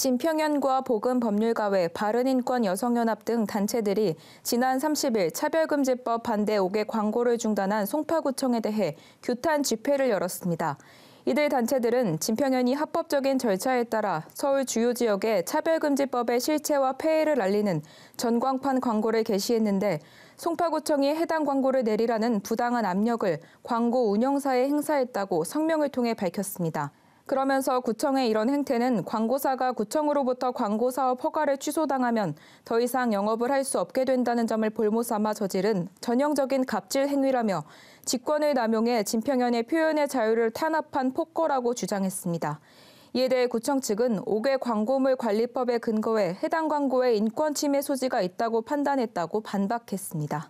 진평연과 보금법률가회 바른인권 여성연합 등 단체들이 지난 30일 차별금지법 반대 5개 광고를 중단한 송파구청에 대해 규탄 집회를 열었습니다. 이들 단체들은 진평현이 합법적인 절차에 따라 서울 주요 지역의 차별금지법의 실체와 폐해를 알리는 전광판 광고를 게시했는데 송파구청이 해당 광고를 내리라는 부당한 압력을 광고 운영사에 행사했다고 성명을 통해 밝혔습니다. 그러면서 구청의 이런 행태는 광고사가 구청으로부터 광고 사업 허가를 취소당하면 더 이상 영업을 할 수 없게 된다는 점을 볼모삼아 저지른 전형적인 갑질 행위라며 직권을 남용해 진평현의 표현의 자유를 탄압한 폭거라고 주장했습니다. 이에 대해 구청 측은 5개 광고물 관리법에 근거해 해당 광고에 인권 침해 소지가 있다고 판단했다고 반박했습니다.